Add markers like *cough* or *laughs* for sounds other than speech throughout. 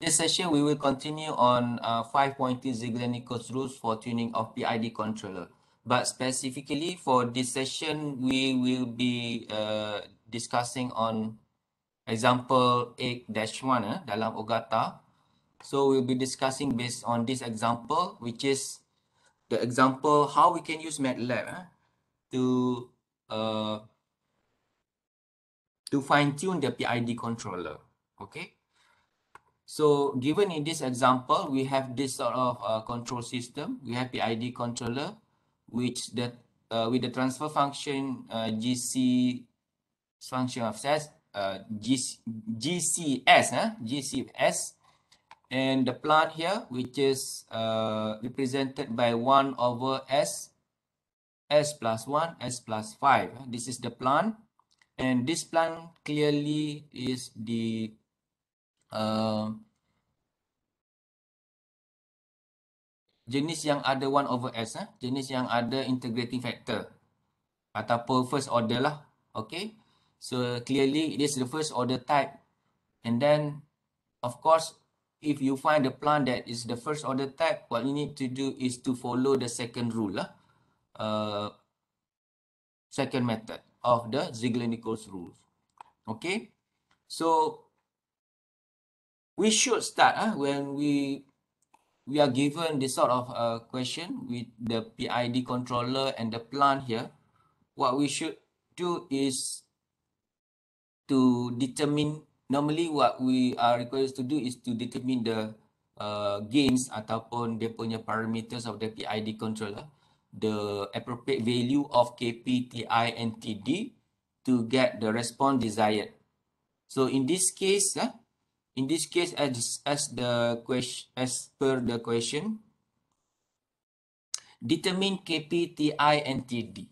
This session, we will continue on uh, 5.2 Ziegler-Nichols rules for tuning of PID controller. But specifically for this session, we will be uh, discussing on example 8-1 eh, dalam OGATA. So we'll be discussing based on this example, which is the example how we can use MATLAB eh, to uh, to fine tune the PID controller. Okay. So given in this example, we have this sort of uh, control system. We have PID controller, which that uh, with the transfer function uh, GC function of set uh, GC, GCS, huh? GCS, and the plant here, which is uh, represented by 1 over S, S plus 1, S plus 5. This is the plant, and this plant clearly is the uh, jenis yang ada 1 over S. Eh? Jenis yang ada integrating factor. Ataupun first order lah. Okay. So clearly it is the first order type. And then of course if you find the plant that is the first order type. What you need to do is to follow the second rule lah. Uh, second method of the Ziegler-Nichols rule. Okay. So we should start ah, when we we are given this sort of uh, question with the PID controller and the plant here, what we should do is to determine, normally what we are required to do is to determine the uh, gains ataupun dia punya parameters of the PID controller, the appropriate value of KP, TI and TD to get the response desired. So in this case, uh, In this case, as as the question as per the question, determine KPTI and TD.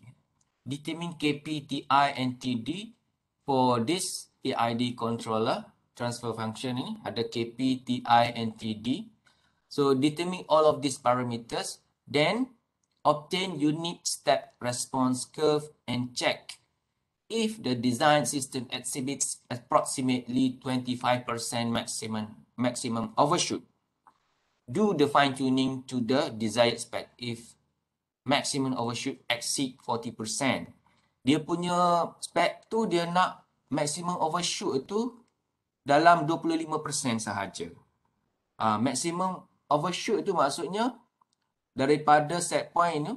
Determine KPTI and TD for this PID controller transfer function ini ada KPTI and TD. So determine all of these parameters, then obtain unit step response curve and check if the design system exhibits approximately 25% maximum maximum overshoot. Do the fine tuning to the desired spec if maximum overshoot exceed 40%. Dia punya spec tu dia nak maximum overshoot tu dalam 25% sahaja. Uh, maximum overshoot tu maksudnya daripada set point tu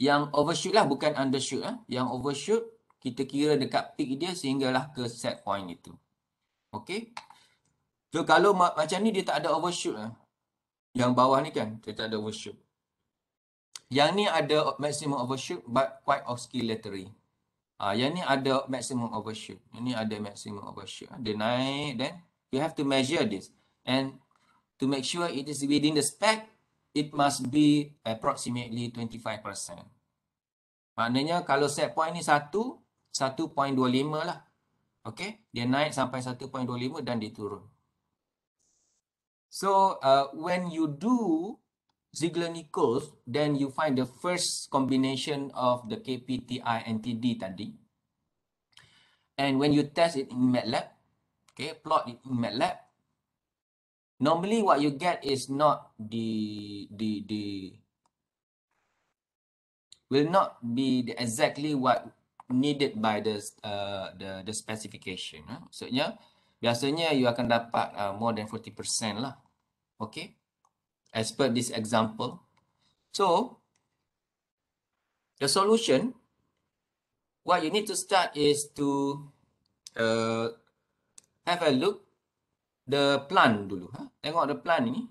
yang overshoot lah bukan undershoot eh. yang overshoot kita kira dekat peak dia sehinggalah ke set point itu okey so kalau ma- macam ni dia tak ada overshoot eh. yang bawah ni kan dia tak ada overshoot yang ni ada maximum overshoot but quite oscillatory uh, yang ni ada maximum overshoot yang ni ada maximum overshoot dia naik then we have to measure this and to make sure it is within the spec it must be approximately 25%. Maknanya kalau set point ni 1, 1.25 lah. Okay, dia naik sampai 1.25 dan dia turun. So, uh, when you do Ziegler-Nichols, then you find the first combination of the KPTI and TD tadi. And when you test it in MATLAB, okay, plot it in MATLAB, normally what you get is not the the the will not be exactly what needed by the uh, the the specification. Huh? Maksudnya biasanya you akan dapat uh, more than 40% lah. Okay? As per this example. So the solution what you need to start is to uh, have a look the plan dulu. Ha? Tengok the plan ini.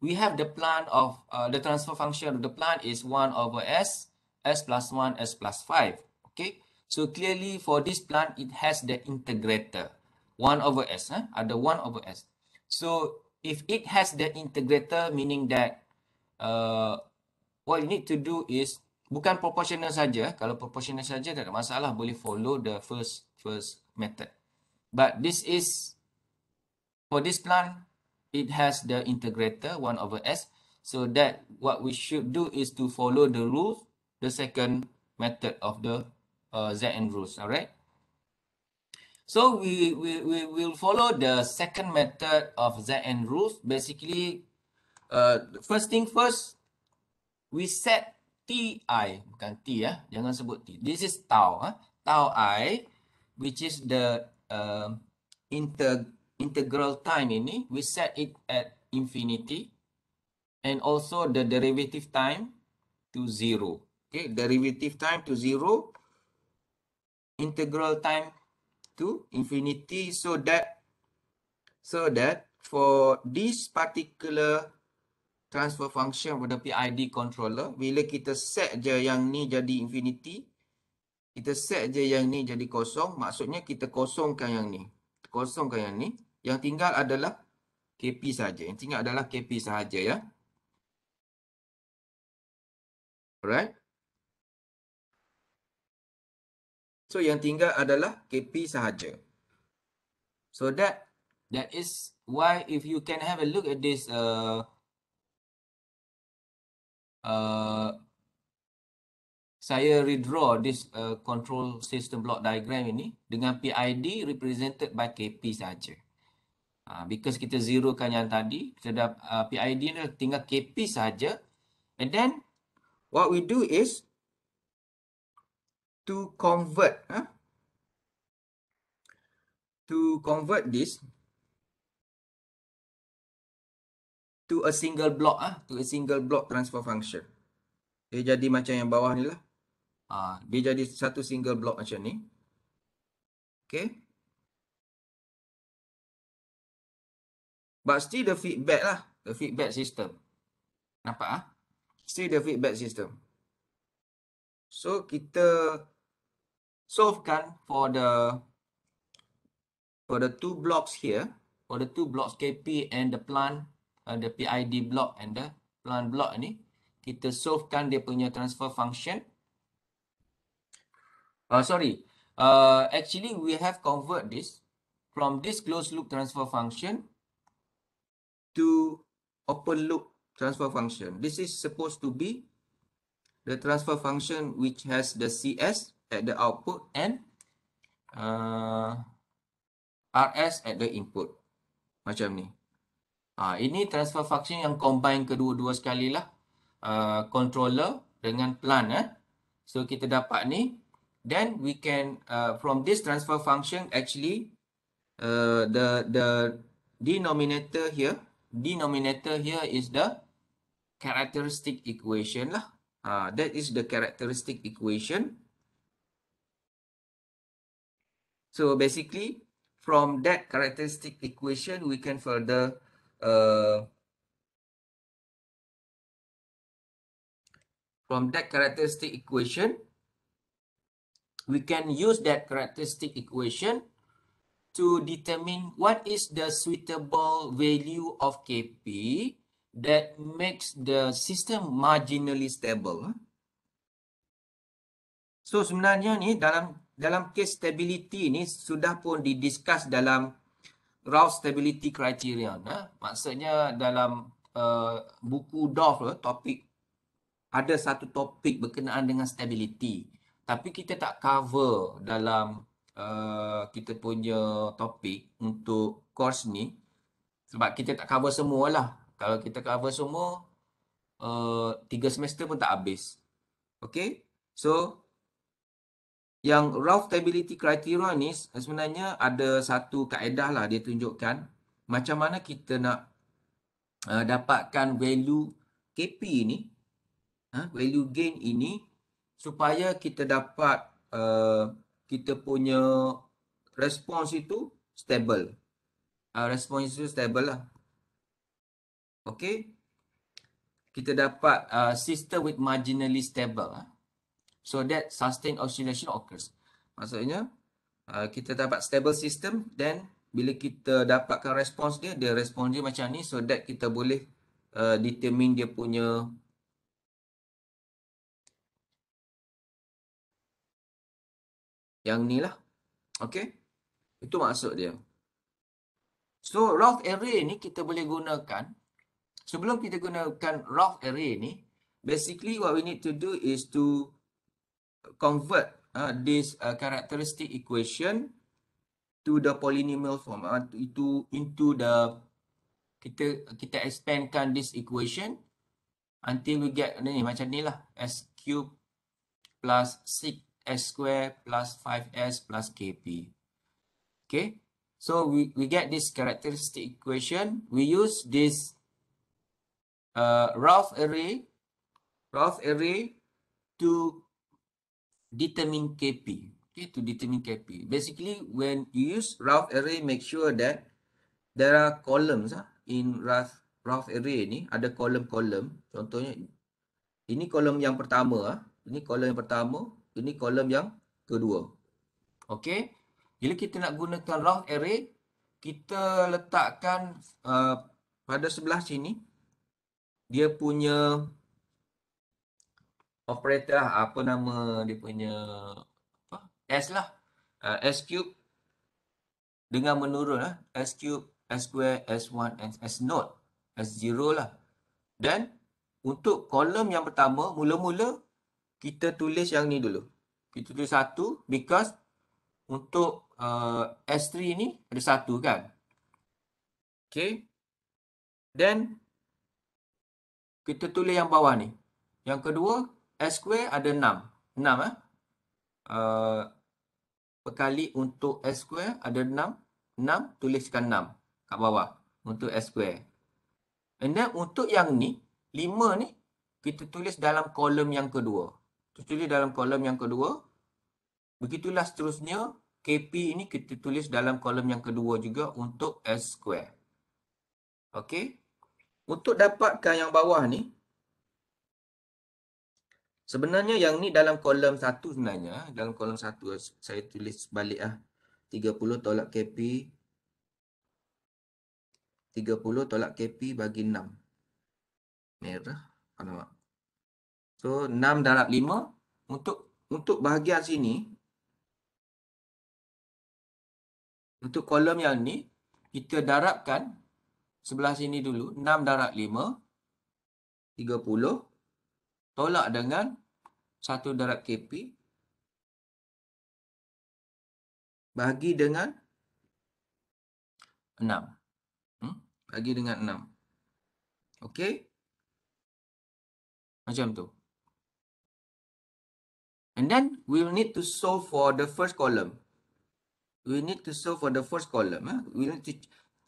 We have the plan of uh, the transfer function. The plan is 1 over s, s plus 1, s plus 5. Okay. So clearly for this plan, it has the integrator. 1 over s. Ha? Ada 1 over s. So if it has the integrator, meaning that uh, what you need to do is bukan proportional saja. Kalau proportional saja, tak ada masalah. Boleh follow the first first method. But this is For this plant, it has the integrator 1 over s. So that what we should do is to follow the rule, the second method of the uh, Zn rules, all right? So we, we, we will follow the second method of Zn rules. Basically, uh, first thing first, we set TI, bukan T ya, jangan sebut T. This is tau, huh? tau I, which is the uh, um, integrator integral time ini, we set it at infinity. And also the derivative time to zero. Okay, derivative time to zero. Integral time to infinity so that so that for this particular transfer function pada PID controller, bila kita set je yang ni jadi infinity, kita set je yang ni jadi kosong, maksudnya kita kosongkan yang ni. Kosongkan yang ni. Yang tinggal adalah KP saja. Yang tinggal adalah KP saja ya. Alright. So yang tinggal adalah KP sahaja. So that that is why if you can have a look at this uh uh saya redraw this uh, control system block diagram ini dengan PID represented by KP sahaja. Ah, because kita zerokan yang tadi, kita dah uh, ah, PID ni tinggal KP saja. And then what we do is to convert huh? Ha? to convert this to a single block ah to a single block transfer function. Dia jadi macam yang bawah ni lah. Ah, dia jadi satu single block macam ni. Okay. But still the feedback lah. The feedback system. Nampak ah? Still the feedback system. So kita solvekan for the for the two blocks here. For the two blocks KP and the plan uh, the PID block and the plan block ni. Kita solvekan dia punya transfer function. Uh, sorry. Uh, actually we have convert this from this closed loop transfer function to open loop transfer function. This is supposed to be the transfer function which has the CS at the output and uh, RS at the input. Macam ni. Ha, ini transfer function yang combine kedua-dua sekali lah. Uh, controller dengan plan. Eh. So kita dapat ni. Then we can uh, from this transfer function actually uh, the the denominator here denominator here is the characteristic equation lah. Uh, that is the characteristic equation. So basically, from that characteristic equation, we can further uh, from that characteristic equation, we can use that characteristic equation to determine what is the suitable value of KP that makes the system marginally stable. So sebenarnya ni dalam dalam case stability ni sudah pun didiscuss dalam raw stability criteria. Nah, ha? maksudnya dalam uh, buku DOF lah, topik ada satu topik berkenaan dengan stability. Tapi kita tak cover dalam Uh, kita punya topik untuk course ni sebab kita tak cover lah Kalau kita cover semua uh, tiga semester pun tak habis. Okay. So yang rough stability criteria ni sebenarnya ada satu kaedah lah dia tunjukkan macam mana kita nak uh, dapatkan value KP ini uh, value gain ini supaya kita dapat uh, kita punya response itu stable. Uh, response itu stable lah. Okay. Kita dapat uh, system with marginally stable. Huh? Ah. So that sustained oscillation occurs. Maksudnya, uh, kita dapat stable system. Then, bila kita dapatkan response dia, dia respon dia macam ni. So that kita boleh uh, determine dia punya yang ni lah. Okay. Itu maksud dia. So, rough array ni kita boleh gunakan. Sebelum kita gunakan rough array ni, basically what we need to do is to convert uh, this uh, characteristic equation to the polynomial form. Uh, itu into the, kita kita expandkan this equation until we get ni, macam ni lah. S cube plus 6 S square plus 5S plus KP. Okay. So we, we get this characteristic equation. We use this uh, rough array, rough array to determine KP. Okay, to determine KP. Basically, when you use rough array, make sure that there are columns huh, ah, in rough rough array ni. Ada column-column. Contohnya, ini column yang pertama. Huh. Ah. Ini column yang pertama. Ini kolom yang kedua. Okey. Bila kita nak gunakan long array, kita letakkan uh, pada sebelah sini. Dia punya operator lah. Apa nama dia punya apa? S lah. Uh, S cube dengan menurun lah. S cube, S square, S1, and S node. s zero lah. Dan untuk kolom yang pertama, mula-mula kita tulis yang ni dulu. Kita tulis satu because untuk uh, S3 ni ada satu kan. Okay. Then kita tulis yang bawah ni. Yang kedua S2 ada enam. Enam. eh. Uh, perkali untuk S2 ada enam. Enam tuliskan enam kat bawah untuk S2. And then untuk yang ni lima ni kita tulis dalam kolom yang kedua kita tulis dalam kolom yang kedua. Begitulah seterusnya, KP ini kita tulis dalam kolom yang kedua juga untuk S square. Okey. Untuk dapatkan yang bawah ni, sebenarnya yang ni dalam kolom satu sebenarnya. Dalam kolom satu, saya tulis balik lah. 30 tolak KP. 30 tolak KP bagi 6. Merah. Alamak. So 6 darab 5 untuk untuk bahagian sini untuk kolom yang ni kita darabkan sebelah sini dulu 6 darab 5 30 tolak dengan 1 darab KP bagi dengan 6 hmm? bagi dengan 6 Okey. Macam tu. And then we will need to solve for the first column. We need to solve for the first column. Eh? We need to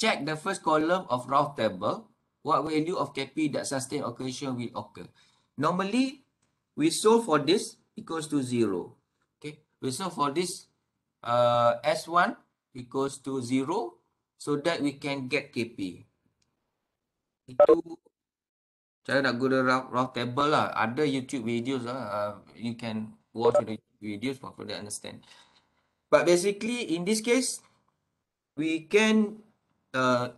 check the first column of raw table. What value of Kp that sustained occlusion will occur? Normally, we solve for this equals to zero. Okay, we solve for this uh, S1 equals to zero so that we can get Kp. Itu cara nak guna raw, raw table lah. Ada YouTube videos lah. Uh, you can war to re for further understand. But basically, in this case, we can uh,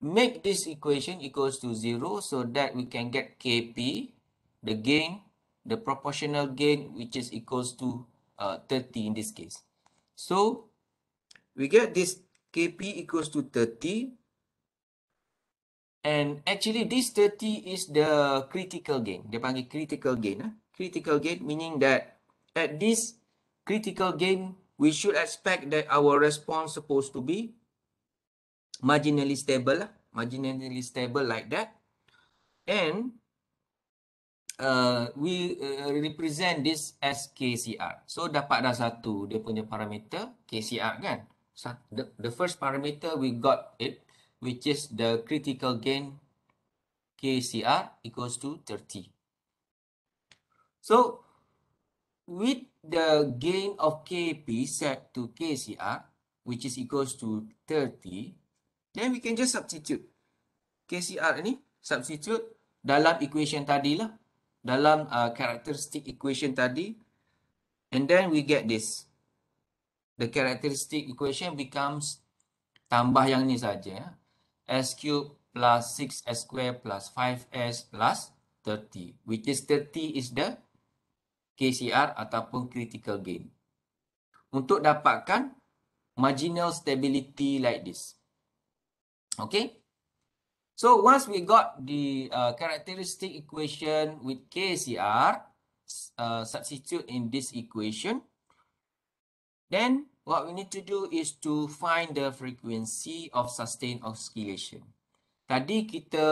make this equation equals to 0 so that we can get Kp, the gain, the proportional gain, which is equals to uh, 30 in this case. So we get this Kp equals to 30. And actually, this 30 is the critical gain. Dia panggil critical gain. Eh? critical gate, meaning that at this critical gain, we should expect that our response supposed to be marginally stable, lah, marginally stable like that. And uh, we uh, represent this as KCR. So, dapat dah satu dia punya parameter KCR kan. So, the, the first parameter we got it, which is the critical gain KCR equals to 30. So with the gain of KP set to KCR, which is equals to 30, then we can just substitute KCR ni, substitute dalam equation tadi lah, dalam uh, characteristic equation tadi, and then we get this. The characteristic equation becomes tambah yang ni saja, ya. S cube plus 6S square plus 5S plus 30, which is 30 is the KCR ataupun critical gain untuk dapatkan marginal stability like this. Okay. So once we got the uh, characteristic equation with KCR uh, substitute in this equation, then what we need to do is to find the frequency of sustained oscillation. Tadi kita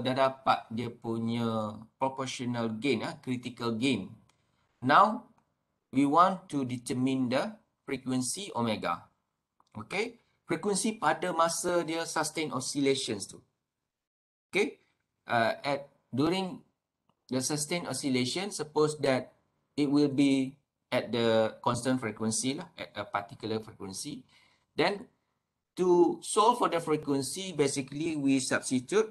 dah dapat dia punya proportional gain, ah, critical gain Now, we want to determine the frequency omega. Okay, frequency pada masa dia sustain oscillations tu. Okay, uh, at during the sustained oscillation, suppose that it will be at the constant frequency lah, at a particular frequency. Then, to solve for the frequency, basically we substitute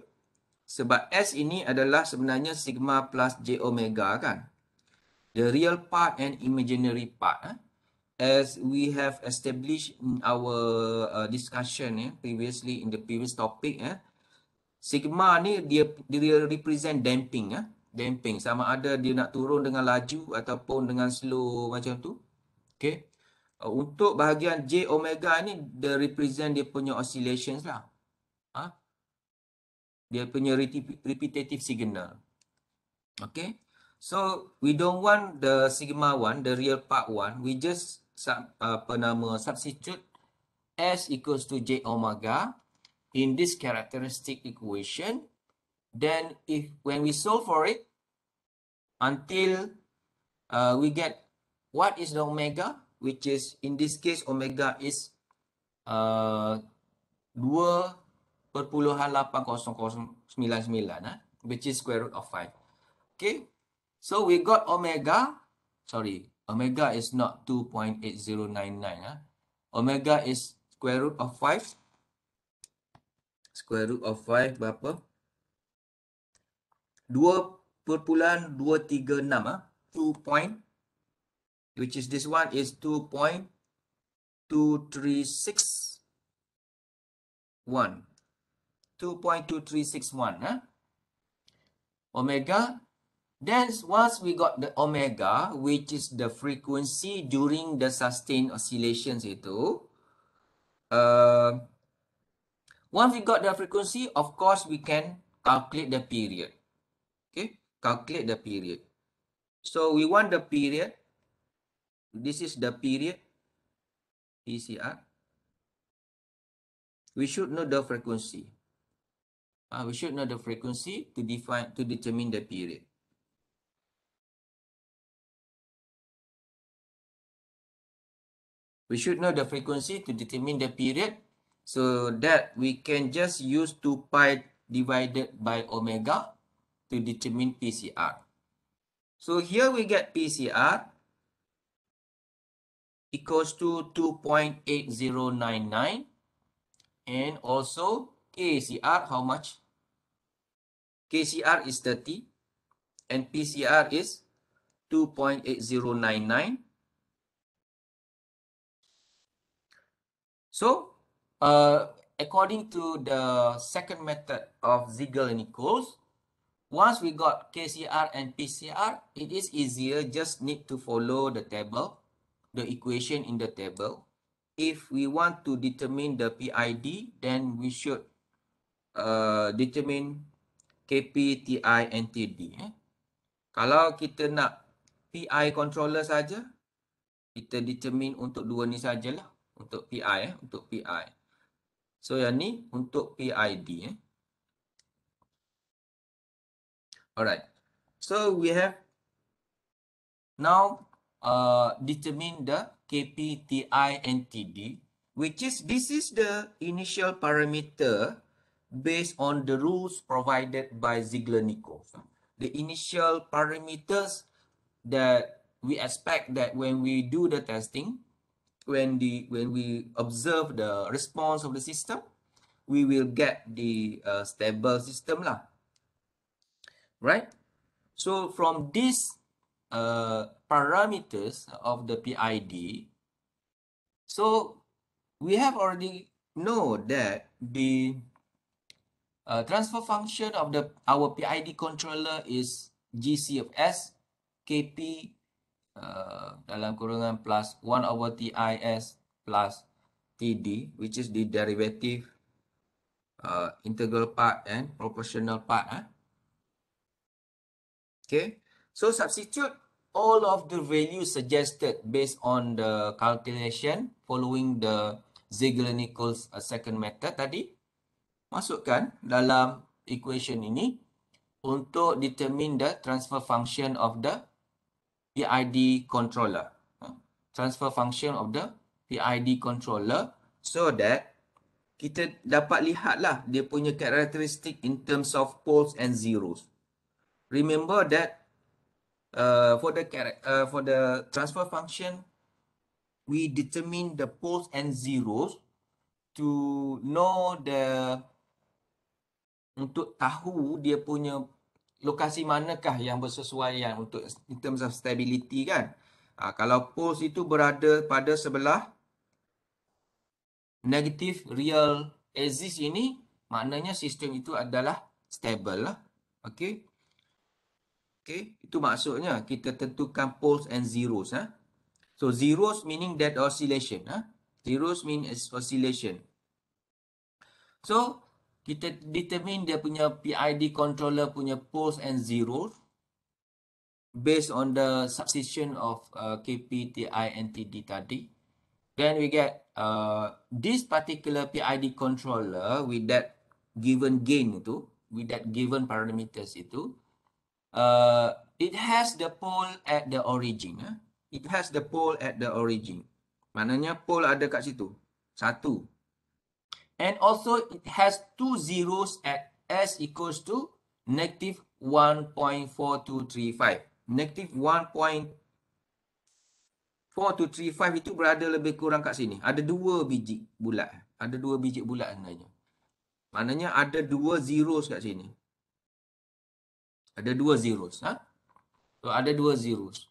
sebab S ini adalah sebenarnya sigma plus J omega kan the real part and imaginary part eh? as we have established in our uh, discussion eh, previously in the previous topic eh, sigma ni dia dia represent damping eh? damping sama ada dia nak turun dengan laju ataupun dengan slow macam tu okey uh, untuk bahagian J omega ni, dia represent dia punya oscillations lah. Ha? Dia punya repetitive signal. Okay. So we don't want the sigma 1, the real part 1. We just sub, apa nama substitute S equals to J omega in this characteristic equation. Then if when we solve for it, until uh, we get what is the omega, which is in this case omega is uh, 2.8099, eh, ah, which is square root of 5. Okay. So we got omega, sorry, omega is not 2.8099. Huh? Ah. Omega is square root of 5. Square root of 5 berapa? two three six. huh? 2 point, which is this one is 2.2361. 2.2361 huh? Ah. Omega Then once we got the omega, which is the frequency during the sustained oscillations itu, uh, once we got the frequency, of course we can calculate the period. Okay, calculate the period. So we want the period. This is the period. PCR. We should know the frequency. Uh, we should know the frequency to define to determine the period. We should know the frequency to determine the period so that we can just use 2 pi divided by omega to determine PCR. So here we get PCR equals to 2.8099 and also KCR how much? KCR is 30 and PCR is 2.8099 So, uh, according to the second method of Ziegler and Nichols, once we got KCR and PCR, it is easier, just need to follow the table, the equation in the table. If we want to determine the PID, then we should uh, determine KP, TI and TD. Eh? Kalau kita nak PI controller saja, kita determine untuk dua ni sajalah untuk PI eh untuk PI. So yang ni untuk PID eh. Alright. So we have now uh determine the KPTI and TD which is this is the initial parameter based on the rules provided by Ziegler-Nikov. The initial parameters that we expect that when we do the testing when the when we observe the response of the system we will get the uh, stable system lah right so from these uh, parameters of the PID so we have already know that the uh, transfer function of the our PID controller is GC of S KP Uh, dalam kurungan plus 1 over TIS plus TD which is the derivative uh, integral part and proportional part. Eh? Okay, so substitute all of the value suggested based on the calculation following the Ziegler-Nichols uh, second method tadi. Masukkan dalam equation ini untuk determine the transfer function of the PID controller. Ha. Transfer function of the PID controller so that kita dapat lihatlah dia punya characteristic in terms of poles and zeros. Remember that uh, for the uh, for the transfer function, we determine the poles and zeros to know the untuk tahu dia punya lokasi manakah yang bersesuaian untuk in terms of stability kan. Ha, kalau pulse itu berada pada sebelah negatif real axis ini, maknanya sistem itu adalah stable lah. Okay. Okay. Itu maksudnya kita tentukan poles and zeros. Ha? So zeros meaning dead oscillation. Ha? Zeros means oscillation. So kita determine dia punya PID controller punya poles and zero based on the substitution of uh, KP, TI and TD tadi. Then we get uh, this particular PID controller with that given gain itu, with that given parameters itu, uh, it has the pole at the origin. Eh? It has the pole at the origin. Maknanya pole ada kat situ. Satu. And also it has two zeros at S equals to negative 1.4235. Negative 1.4235 itu berada lebih kurang kat sini. Ada dua biji bulat. Ada dua biji bulat sebenarnya. Maknanya ada dua zeros kat sini. Ada dua zeros. Ha? So ada dua zeros.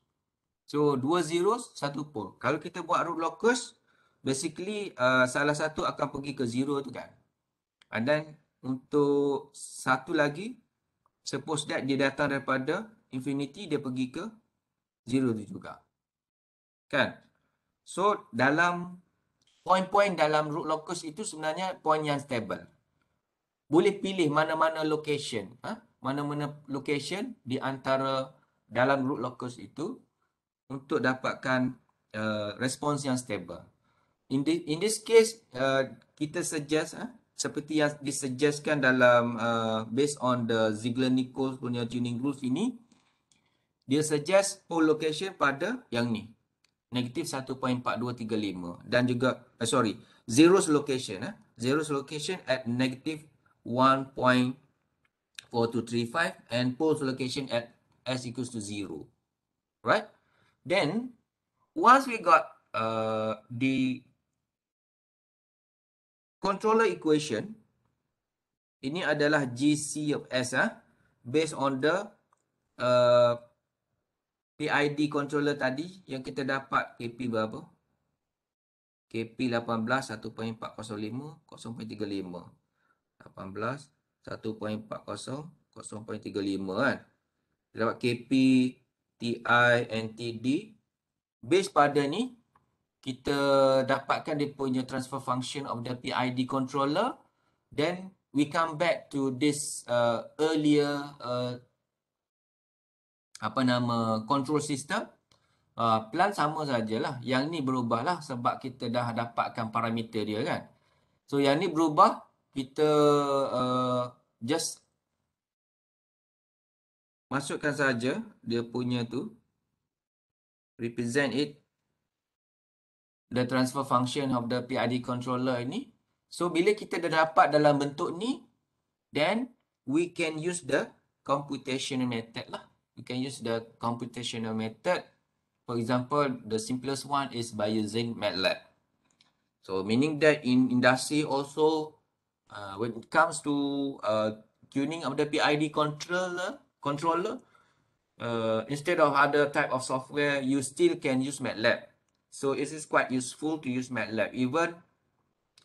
So dua zeros, satu pole. Kalau kita buat root locus, basically uh, salah satu akan pergi ke zero tu kan and then untuk satu lagi suppose that dia datang daripada infinity dia pergi ke zero tu juga kan so dalam point-point dalam root locus itu sebenarnya point yang stable boleh pilih mana-mana location ha? mana-mana ha? location di antara dalam root locus itu untuk dapatkan uh, respons yang stable In this, in this case, uh, kita suggest uh, seperti yang disuggestkan dalam uh, based on the Ziegler-Nichols punya tuning rules ini, dia suggest pole location pada yang ni. Negatif 1.4235 dan juga, uh, sorry, zero's location. Uh, zero's location at negatif 1.4235 and pole's location at S equals to zero. Right? Then, once we got uh, the controller equation ini adalah GC of S ah based on the uh, PID controller tadi yang kita dapat KP berapa? KP 18 1.405 0.35 18 1.40 0.35 kan. Dapat KP TI and TD based pada ni kita dapatkan dia punya transfer function of the PID controller then we come back to this uh, earlier uh, apa nama control system uh, plan sama sajalah yang ni berubahlah sebab kita dah dapatkan parameter dia kan so yang ni berubah kita uh, just masukkan saja dia punya tu represent it the transfer function of the PID controller ini. So bila kita dah dapat dalam bentuk ni, then we can use the computational method lah. We can use the computational method. For example, the simplest one is by using MATLAB. So meaning that in industry also, uh, when it comes to uh, tuning of the PID controller, controller, uh, instead of other type of software, you still can use MATLAB. So it is quite useful to use MATLAB even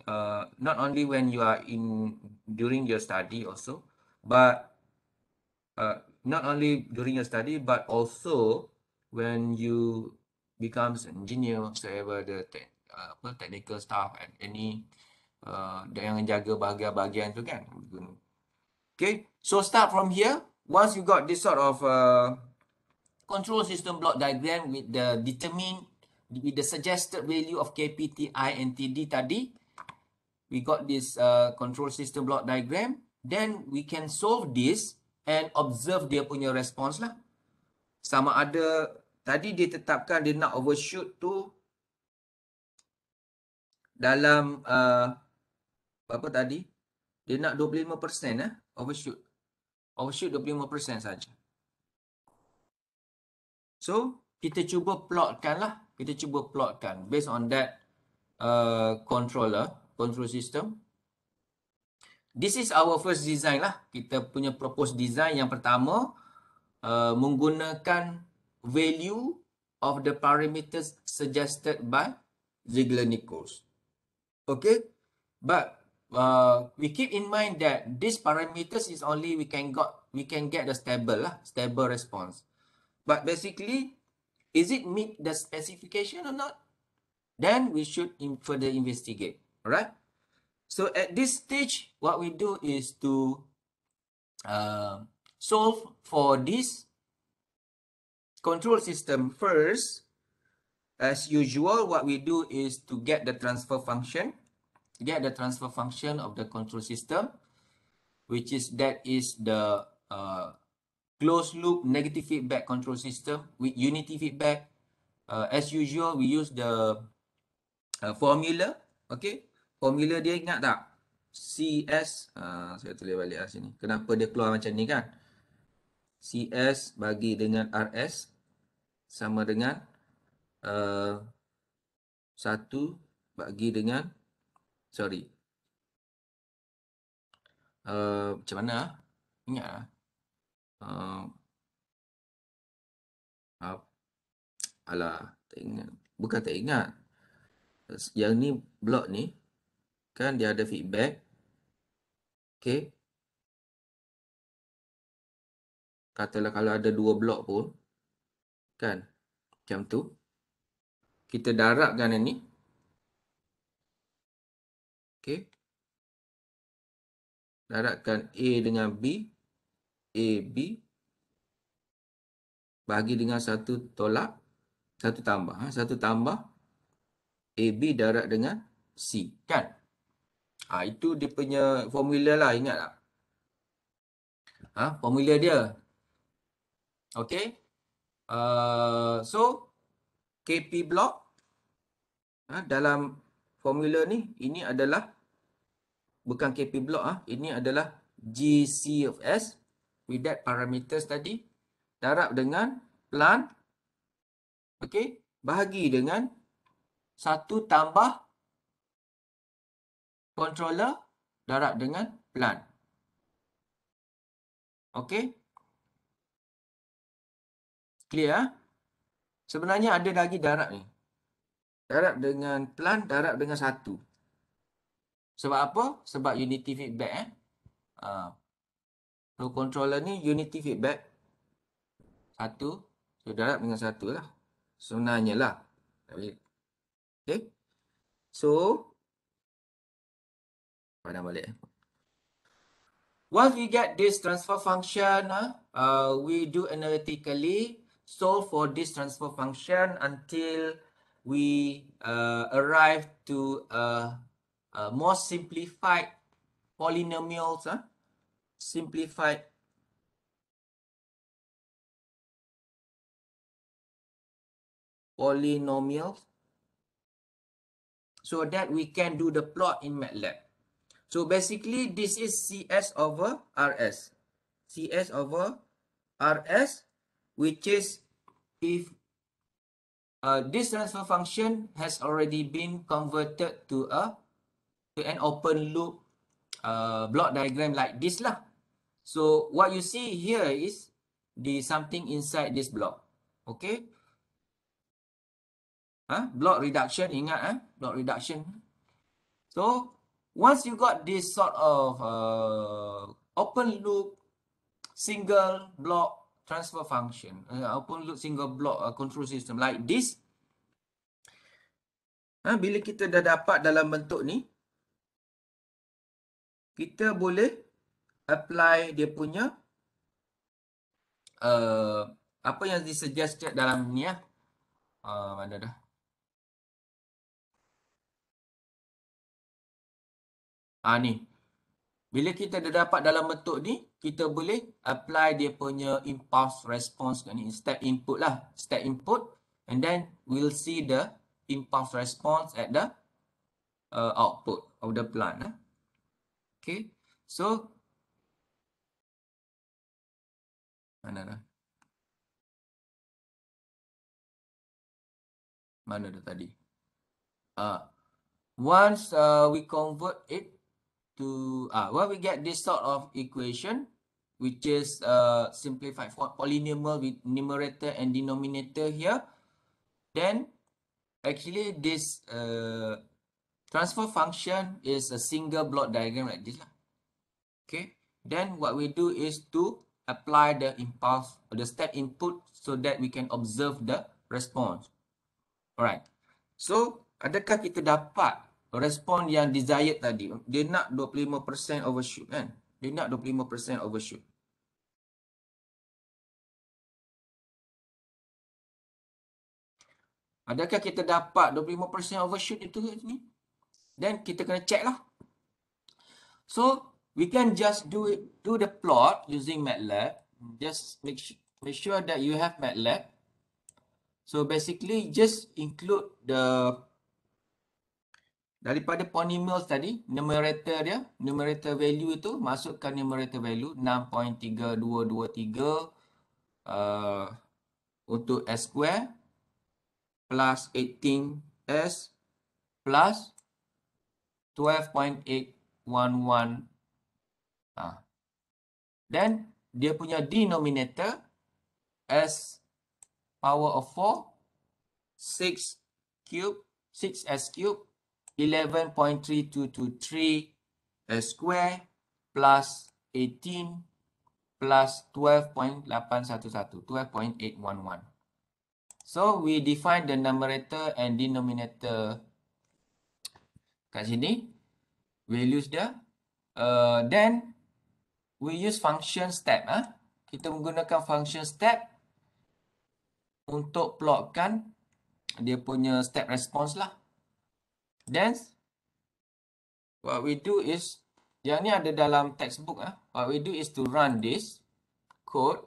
uh, not only when you are in during your study also, but uh, not only during your study, but also when you becomes engineer whatever the te uh, technical staff and any uh, yang jaga bahagian-bahagian tu kan Okay, so start from here. Once you got this sort of uh, control system block diagram with the determined with the suggested value of KPTI and TD tadi, we got this uh, control system block diagram. Then we can solve this and observe dia punya response lah. Sama ada tadi dia tetapkan dia nak overshoot tu dalam uh, apa tadi? Dia nak 25% eh? overshoot. Overshoot 25% saja. So kita cuba plotkan lah kita cuba plotkan based on that uh, controller, control system. This is our first design lah. Kita punya proposed design yang pertama uh, menggunakan value of the parameters suggested by Ziegler-Nichols. Okay, but uh, we keep in mind that these parameters is only we can got we can get the stable lah, stable response. But basically, Is it meet the specification or not? Then we should in further investigate. All right. So at this stage, what we do is to uh, solve for this control system first. As usual, what we do is to get the transfer function, get the transfer function of the control system, which is that is the uh, closed loop negative feedback control system with unity feedback. Uh, as usual, we use the uh, formula. Okay, formula dia ingat tak? CS, uh, saya tulis balik lah sini. Kenapa dia keluar macam ni kan? CS bagi dengan RS sama dengan uh, 1 bagi dengan, sorry. Uh, macam mana? Ah? Ingat lah uh, uh, alah tak ingat bukan tak ingat yang ni blog ni kan dia ada feedback Okay. katalah kalau ada dua blok pun kan macam tu kita darabkan yang ni okey darabkan A dengan B AB bahagi dengan satu tolak, satu tambah. Ha, satu tambah AB darat dengan C. Kan? Ha, itu dia punya formula lah. Ingat tak? Ha, formula dia. Okay. Uh, so, KP block ha, dalam formula ni, ini adalah bukan KP block. Ha, ini adalah GC of S with that parameters tadi darab dengan plan okey bahagi dengan 1 tambah controller darab dengan plan okey clear ah? sebenarnya ada lagi darab ni darab dengan plan darab dengan 1 sebab apa sebab unity feedback eh ah, So controller ni unity feedback. Satu. So darab dengan satu lah. Sebenarnya lah. Okay. So. Padang balik eh. Once we get this transfer function, ah, uh, we do analytically solve for this transfer function until we uh, arrive to a, uh, a uh, more simplified polynomials. Uh. simplified polynomials so that we can do the plot in MATLAB. So basically this is CS over RS. CS over RS which is if uh, this transfer function has already been converted to a to an open loop Uh, block diagram like this lah. So what you see here is the something inside this block. Okay. Huh? Block reduction, ingat eh? Block reduction. So, once you got this sort of uh, open loop single block transfer function, uh, open loop single block uh, control system like this, huh? bila kita dah dapat dalam bentuk ni, kita boleh apply dia punya uh, apa yang disuggested dalam ni ya. Uh, mana dah? Ha ni. Bila kita dah dapat dalam bentuk ni, kita boleh apply dia punya impulse response kat ni. Step input lah. Step input. And then we'll see the impulse response at the uh, output of the plant. Eh? Okay. So, mana dah? Mana dah tadi? Uh, once uh, we convert it to, uh, ah, when we get this sort of equation, which is uh, simplified for polynomial with numerator and denominator here, then actually this uh, Transfer function is a single block diagram like this lah. Okay. Then what we do is to apply the impulse, or the step input so that we can observe the response. Alright. So, adakah kita dapat respond yang desired tadi? Dia nak 25% overshoot kan? Dia nak 25% overshoot. Adakah kita dapat 25% overshoot itu ke then kita kena check lah. So we can just do it, do the plot using MATLAB. Just make sure, make sure that you have MATLAB. So basically just include the daripada polynomial tadi, numerator dia, numerator value itu masukkan numerator value 6.3223 uh, untuk S square plus 18S plus 12.811. Ah. Ha. Then dia punya denominator s power of 4 6 cube 6s cube 11.3223 square plus 18 plus 12.811 12.811. So we define the numerator and denominator kat sini values dia uh, then we use function step ah huh? kita menggunakan function step untuk plotkan dia punya step response lah then what we do is yang ni ada dalam textbook ah huh? what we do is to run this code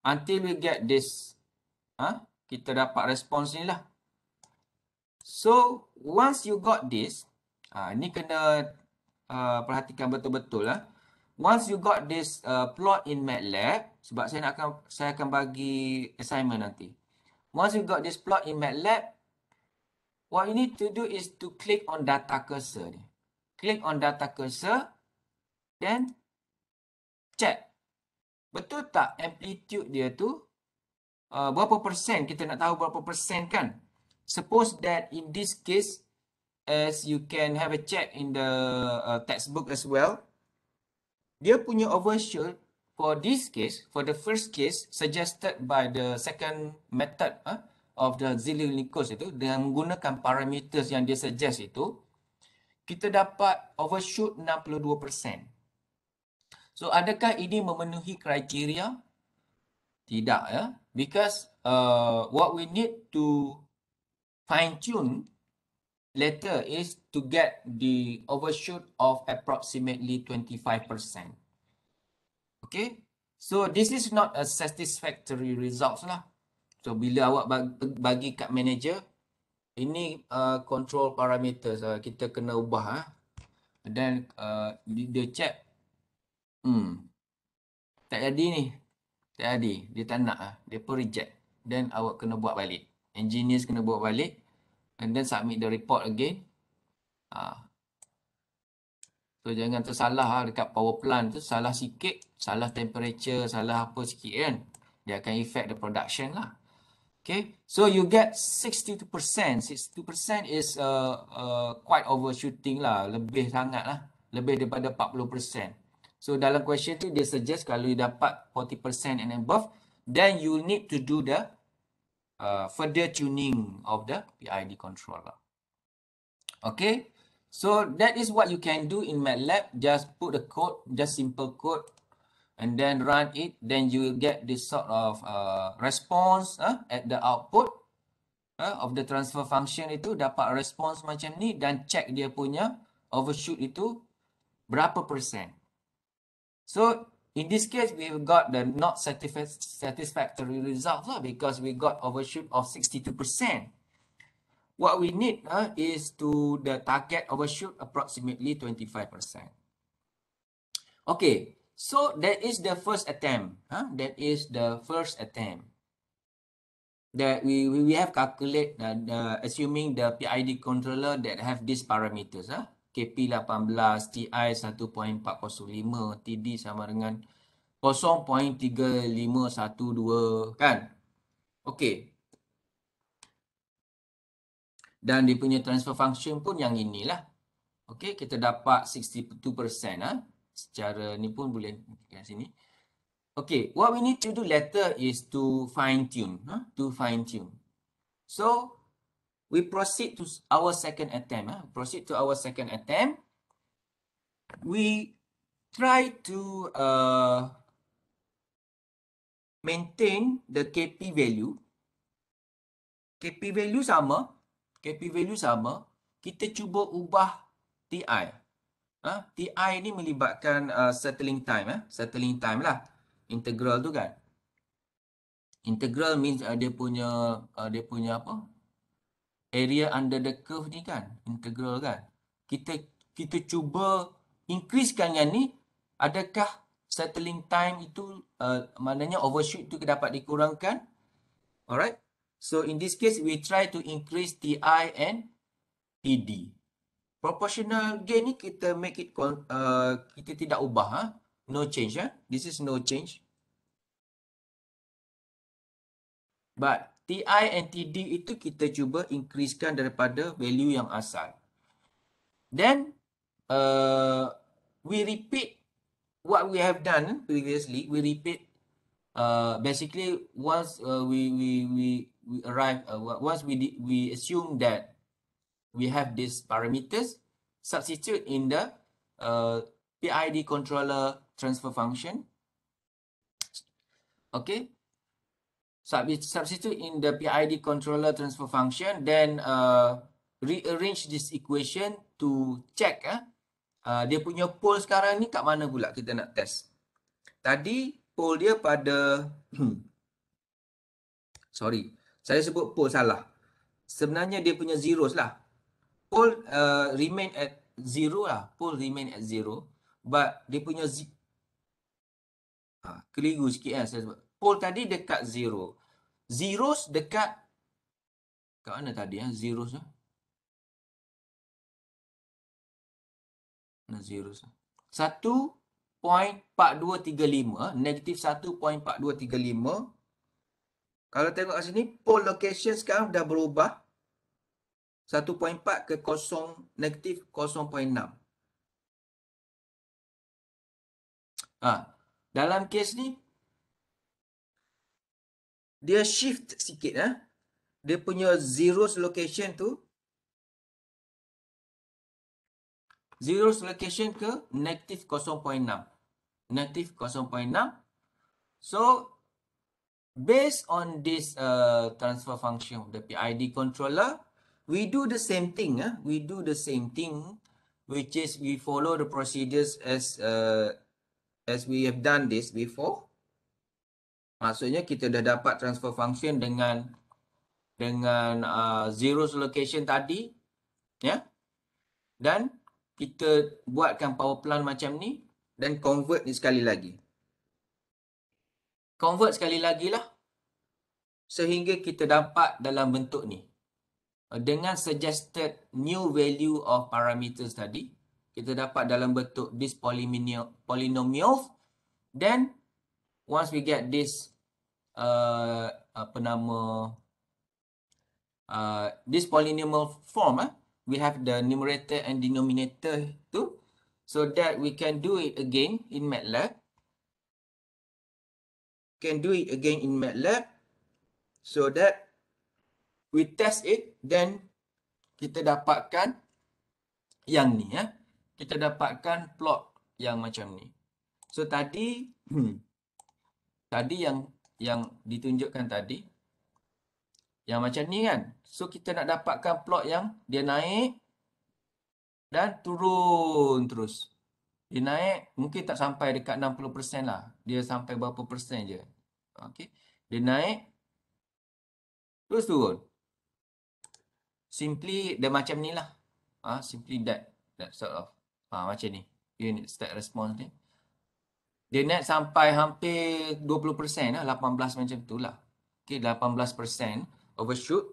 until we get this ha, kita dapat respons ni lah. So, once you got this, ha, ni kena uh, perhatikan betul-betul lah. Once you got this uh, plot in MATLAB, sebab saya nak akan, saya akan bagi assignment nanti. Once you got this plot in MATLAB, what you need to do is to click on data cursor ni. Click on data cursor, then check. Betul tak amplitude dia tu Uh, berapa persen kita nak tahu berapa persen kan suppose that in this case as you can have a check in the uh, textbook as well dia punya overshoot for this case for the first case suggested by the second method uh, of the zillionicos itu dengan menggunakan parameters yang dia suggest itu kita dapat overshoot 62% so adakah ini memenuhi kriteria tidak ya. Because uh, what we need to fine tune later is to get the overshoot of approximately 25%. Okay. So this is not a satisfactory results lah. So bila awak bagi kat manager, ini uh, control parameter uh, kita kena ubah. Uh. Then uh, the check. Hmm. Tak jadi ni tak ada dia tak nak lah. dia pun reject then awak kena buat balik engineers kena buat balik and then submit the report again ah. so jangan tersalah lah dekat power plant tu salah sikit salah temperature salah apa sikit kan dia akan effect the production lah Okay, so you get 62%. 62% is uh, uh, quite overshooting lah. Lebih sangat lah. Lebih daripada 40%. So dalam question tu dia suggest kalau you dapat 40% and above then you need to do the uh, further tuning of the PID controller. Lah. Okay? So that is what you can do in MATLAB just put the code just simple code and then run it then you will get this sort of uh, response uh, at the output uh, of the transfer function itu dapat response macam ni dan check dia punya overshoot itu berapa persen So in this case, we've got the not satisfactory results uh, because we got overshoot of 62%. What we need uh, is to the target overshoot approximately 25%. Okay, so that is the first attempt. Huh? That is the first attempt. That we, we have calculate uh, the, assuming the PID controller that have these parameters. Huh? KP18, TI 1.405, TD sama dengan 0.3512 kan? Okey. Dan dia punya transfer function pun yang inilah. Okey, kita dapat 62% ah. Secara ni pun boleh kat sini. Okey, what we need to do later is to fine tune, huh? Ah. to fine tune. So, we proceed to our second attempt. Uh, proceed to our second attempt. We try to uh, maintain the KP value. KP value sama. KP value sama. Kita cuba ubah TI. Uh, ah. TI ni melibatkan uh, settling time. Uh, settling time lah. Integral tu kan. Integral means uh, dia punya uh, dia punya apa? area under the curve ni kan integral kan kita kita cuba increasekan yang ni adakah settling time itu uh, maknanya overshoot tu dapat dikurangkan alright so in this case we try to increase TI and TD e proportional gain ni kita make it uh, kita tidak ubah ha? no change ya ha? this is no change but TI and TD itu kita cuba increasekan daripada value yang asal. Then uh, we repeat what we have done previously. We repeat uh, basically once uh, we we we we arrive uh, once we we assume that we have these parameters substitute in the uh, PID controller transfer function. Okay, substitute in the PID controller transfer function, then uh, rearrange this equation to check eh, uh, dia punya pole sekarang ni kat mana pula kita nak test. Tadi pole dia pada, hmm. sorry, saya sebut pole salah. Sebenarnya dia punya zeros lah. Pole uh, remain at zero lah. Pole remain at zero. But dia punya, ha, keliru sikit lah saya sebut. Pole tadi dekat zero zeros dekat kat mana tadi ya zeros tu mana zeros lima, eh? negatif satu point dua tiga lima. kalau tengok kat sini pole location sekarang dah berubah satu point 1.4 ke kosong negatif kosong point enam. ah dalam kes ni dia shift sikit eh dia punya zero location tu zero location ke negative 0.6 negative 0.6 so based on this uh, transfer function the PID controller we do the same thing eh? we do the same thing which is we follow the procedures as uh, as we have done this before maksudnya kita dah dapat transfer function dengan dengan uh, zero location tadi ya yeah? dan kita buatkan power plan macam ni dan convert ni sekali lagi convert sekali lagi lah sehingga kita dapat dalam bentuk ni dengan suggested new value of parameters tadi kita dapat dalam bentuk this polynomial then once we get this uh, apa nama uh, this polynomial form eh? we have the numerator and denominator too so that we can do it again in MATLAB can do it again in MATLAB so that we test it then kita dapatkan yang ni eh? kita dapatkan plot yang macam ni so tadi *clears throat* tadi yang yang ditunjukkan tadi yang macam ni kan so kita nak dapatkan plot yang dia naik dan turun terus dia naik mungkin tak sampai dekat 60% lah dia sampai berapa persen je okey dia naik terus turun simply dia macam ni lah ah ha, simply that that sort of ah ha, macam ni unit state response ni dia net sampai hampir 20% lah, 18 macam tu lah. Okay, 18% overshoot.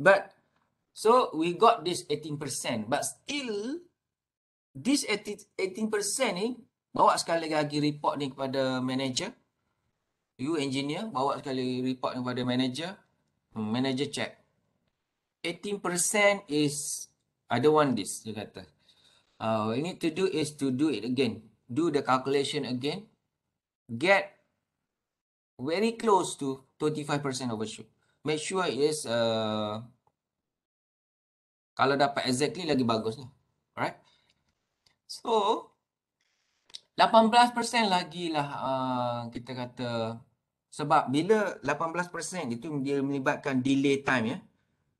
But, so we got this 18%. But still, this 18% ni, bawa sekali lagi report ni kepada manager. You engineer, bawa sekali report ni kepada manager. Hmm, manager check. 18% is, I don't want this, dia kata uh, we need to do is to do it again do the calculation again get very close to 25% overshoot make sure it is uh, kalau dapat exactly lagi bagus lah right so 18% lagi lah uh, kita kata sebab bila 18% itu dia melibatkan delay time ya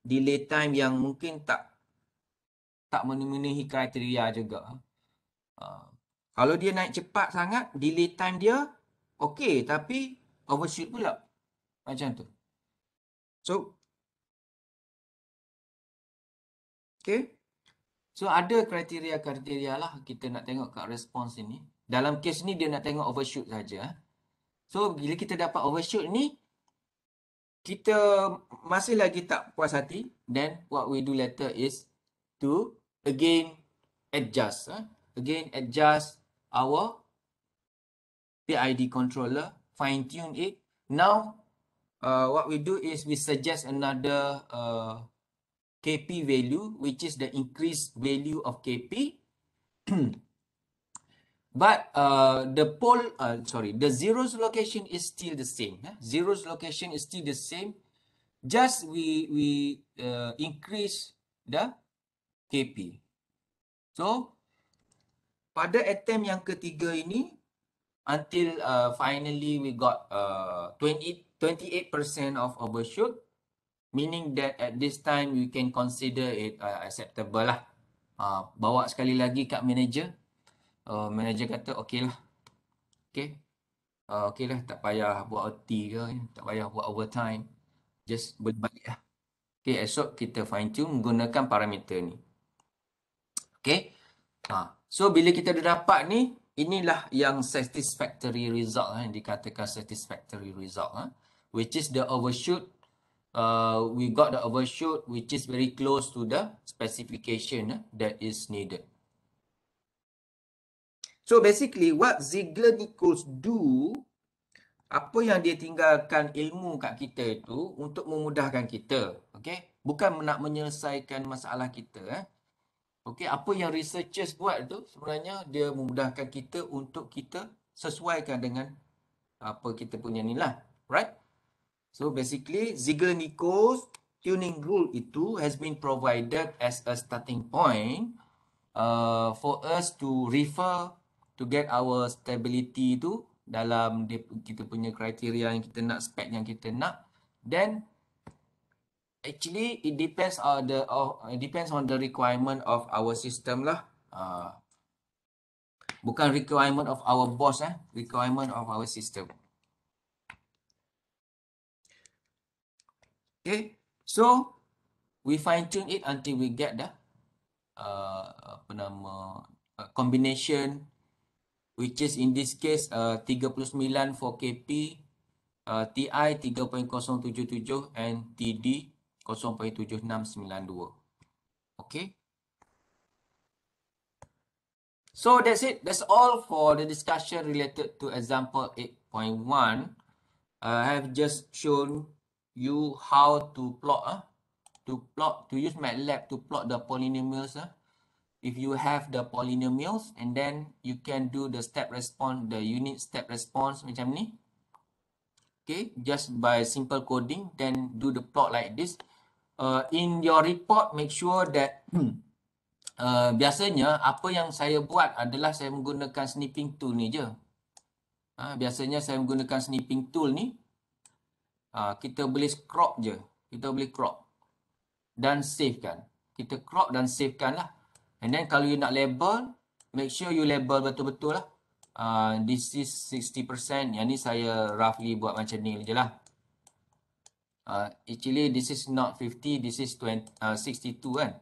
delay time yang mungkin tak tak memenuhi kriteria juga. Uh, kalau dia naik cepat sangat, delay time dia okey tapi overshoot pula. Macam tu. So Okay. So ada kriteria-kriteria lah kita nak tengok kat respons ini. Dalam kes ni dia nak tengok overshoot saja. So bila kita dapat overshoot ni, kita masih lagi tak puas hati. Then what we do later is to again adjust again adjust our PID controller fine tune it now uh, what we do is we suggest another uh, KP value which is the increased value of KP *clears throat* but uh, the pole uh, sorry the zeros location is still the same zeros location is still the same just we we uh, increase the KP. So, pada attempt yang ketiga ini, until uh, finally we got uh, 20, 28% of overshoot, meaning that at this time we can consider it uh, acceptable lah. Uh, bawa sekali lagi kat manager. Uh, manager kata okey lah. Okay. Uh, okay lah tak payah buat OT ke. Tak payah buat overtime. Just boleh balik lah. Okay esok kita fine tune gunakan parameter ni. Okay. Ha. So, bila kita dah dapat ni, inilah yang satisfactory result. Ha. Dikatakan satisfactory result. Ha. Which is the overshoot. Uh, we got the overshoot which is very close to the specification ha, that is needed. So, basically what Ziegler-Nichols do, apa yang dia tinggalkan ilmu kat kita itu untuk memudahkan kita. Okay. Bukan nak menyelesaikan masalah kita. Eh. Okey, apa yang researchers buat tu sebenarnya dia memudahkan kita untuk kita sesuaikan dengan apa kita punya nilai. Right? So basically, Ziegler-Nichols tuning rule itu has been provided as a starting point uh, for us to refer to get our stability tu dalam kita punya kriteria yang kita nak, spek yang kita nak. Then actually it depends on the oh, it depends on the requirement of our system lah uh, bukan requirement of our boss eh requirement of our system okay so we fine tune it until we get the uh, apa nama combination which is in this case uh, 39 4kp uh, ti 3.077 and td 0.7692. Okay. So that's it. That's all for the discussion related to example 8.1. I have just shown you how to plot, uh, to plot, to use MATLAB to plot the polynomials. Uh, if you have the polynomials and then you can do the step response, the unit step response macam ni. Okay, just by simple coding, then do the plot like this uh, in your report make sure that hmm, uh, biasanya apa yang saya buat adalah saya menggunakan snipping tool ni je. Ha, biasanya saya menggunakan snipping tool ni. Ha, kita boleh crop je. Kita boleh crop. Dan save kan. Kita crop dan save kan lah. And then kalau you nak label, make sure you label betul-betul lah. Uh, this is 60%. Yang ni saya roughly buat macam ni je lah uh, actually this is not 50 this is 20 uh, 62 kan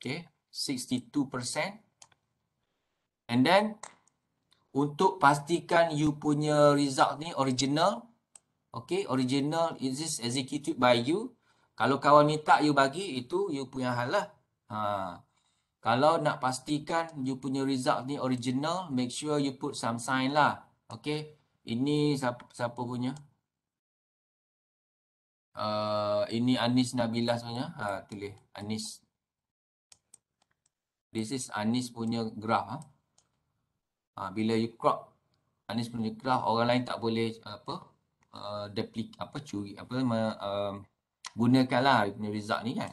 okey 62% and then untuk pastikan you punya result ni original okay, original is this executed by you kalau kawan minta you bagi itu you punya hal lah ha kalau nak pastikan you punya result ni original make sure you put some sign lah okay? ini siapa, siapa punya uh, ini Anis Nabila sebenarnya ha tulis Anis this is Anis punya graf ha? ha bila you crop Anis punya graf orang lain tak boleh apa uh, ah, duplicate apa curi apa um, ah, gunakanlah punya result ni kan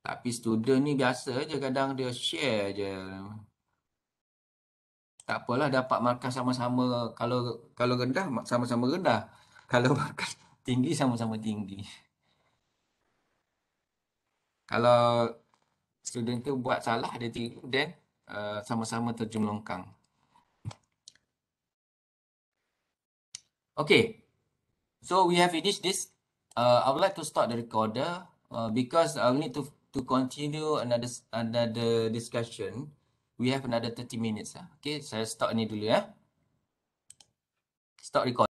tapi student ni biasa je kadang dia share je tak apalah dapat markah sama-sama kalau kalau rendah sama-sama rendah *laughs* kalau tinggi sama-sama tinggi. Kalau student tu buat salah ada tiru dan uh, sama-sama terjemlongkang. Okay. So we have finished this. Uh, I would like to start the recorder uh, because I need to to continue another another discussion. We have another 30 minutes. Ah. Okay, saya start ni dulu ya. Stop record.